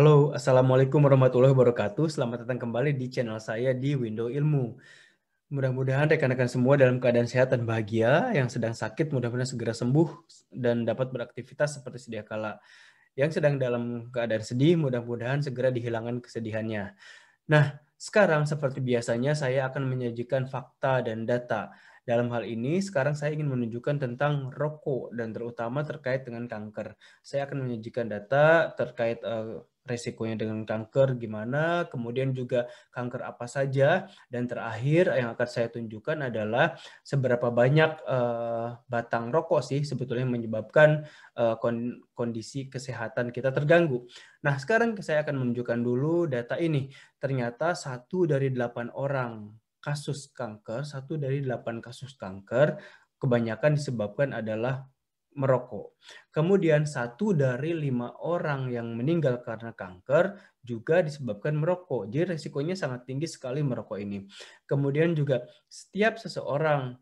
Halo, Assalamualaikum warahmatullahi wabarakatuh. Selamat datang kembali di channel saya di Window Ilmu. Mudah-mudahan rekan-rekan semua dalam keadaan sehat dan bahagia. Yang sedang sakit mudah-mudahan segera sembuh dan dapat beraktivitas seperti sedia kala. Yang sedang dalam keadaan sedih mudah-mudahan segera dihilangkan kesedihannya. Nah, sekarang seperti biasanya saya akan menyajikan fakta dan data. Dalam hal ini, sekarang saya ingin menunjukkan tentang rokok dan terutama terkait dengan kanker. Saya akan menyajikan data terkait eh, resikonya dengan kanker gimana, kemudian juga kanker apa saja, dan terakhir yang akan saya tunjukkan adalah seberapa banyak uh, batang rokok sih sebetulnya menyebabkan uh, kondisi kesehatan kita terganggu. Nah, sekarang saya akan menunjukkan dulu data ini. Ternyata satu dari delapan orang kasus kanker, satu dari delapan kasus kanker kebanyakan disebabkan adalah merokok. Kemudian satu dari lima orang yang meninggal karena kanker juga disebabkan merokok. Jadi resikonya sangat tinggi sekali merokok ini. Kemudian juga setiap seseorang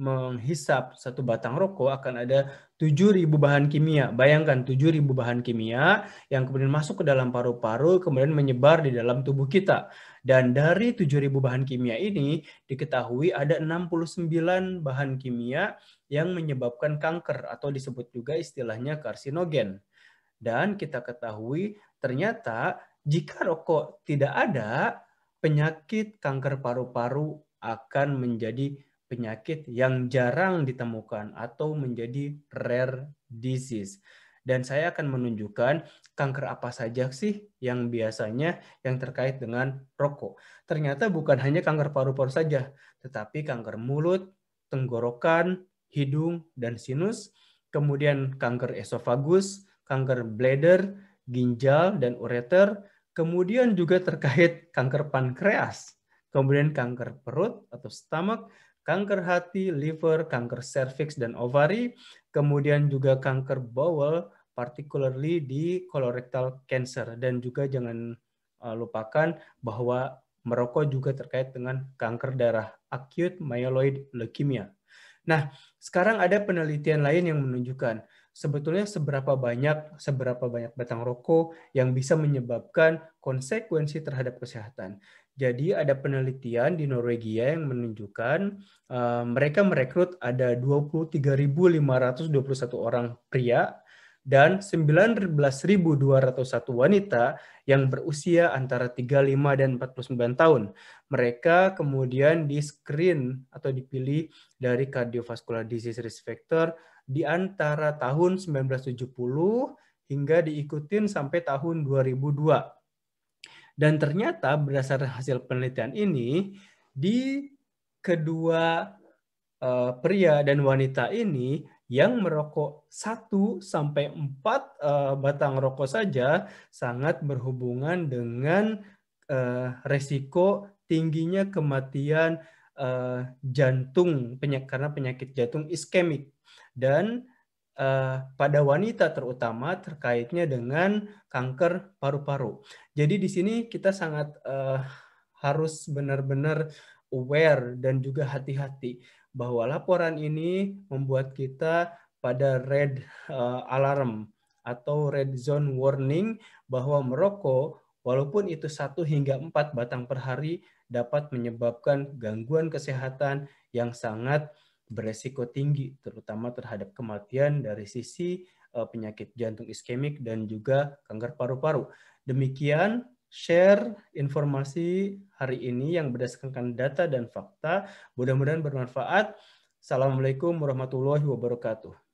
menghisap satu batang rokok akan ada 7.000 bahan kimia. Bayangkan 7.000 bahan kimia yang kemudian masuk ke dalam paru-paru kemudian menyebar di dalam tubuh kita. Dan dari 7.000 bahan kimia ini diketahui ada 69 bahan kimia yang menyebabkan kanker atau disebut juga istilahnya karsinogen. Dan kita ketahui ternyata jika rokok tidak ada, penyakit kanker paru-paru akan menjadi penyakit yang jarang ditemukan atau menjadi rare disease. Dan saya akan menunjukkan kanker apa saja sih yang biasanya yang terkait dengan rokok. Ternyata bukan hanya kanker paru-paru saja, tetapi kanker mulut, tenggorokan, hidung, dan sinus, kemudian kanker esofagus, kanker bladder, ginjal, dan ureter, kemudian juga terkait kanker pankreas, kemudian kanker perut atau stomach, kanker hati, liver, kanker serviks dan ovari, kemudian juga kanker bowel, particularly di colorectal cancer dan juga jangan eh, lupakan bahwa merokok juga terkait dengan kanker darah acute myeloid leukemia Nah, sekarang ada penelitian lain yang menunjukkan sebetulnya seberapa banyak seberapa banyak batang rokok yang bisa menyebabkan konsekuensi terhadap kesehatan. Jadi ada penelitian di Norwegia yang menunjukkan uh, mereka merekrut ada 23.521 orang pria dan 19.201 wanita yang berusia antara 35 dan 49 tahun. Mereka kemudian di-screen atau dipilih dari cardiovascular disease risk factor di antara tahun 1970 hingga diikutin sampai tahun 2002. Dan ternyata berdasar hasil penelitian ini di kedua eh, pria dan wanita ini yang merokok satu sampai empat eh, batang rokok saja sangat berhubungan dengan uh, resiko tingginya kematian eh, jantung penyak, karena penyakit jantung iskemik dan pada wanita terutama terkaitnya dengan kanker paru-paru. Jadi di sini kita sangat harus benar-benar aware dan juga hati-hati bahwa laporan ini membuat kita pada red uh, alarm atau red zone warning bahwa merokok walaupun itu satu hingga empat batang per hari dapat menyebabkan gangguan kesehatan yang sangat beresiko tinggi terutama terhadap kematian dari sisi uh, penyakit jantung iskemik dan juga kanker paru-paru. Demikian share informasi hari ini yang berdasarkan data dan fakta. Mudah-mudahan bermanfaat. Assalamualaikum warahmatullahi wabarakatuh.